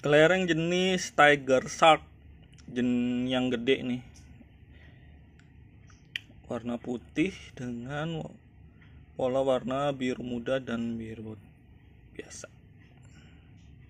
kelereng jenis tiger shark jen yang gede nih warna putih dengan pola warna biru muda dan biru biasa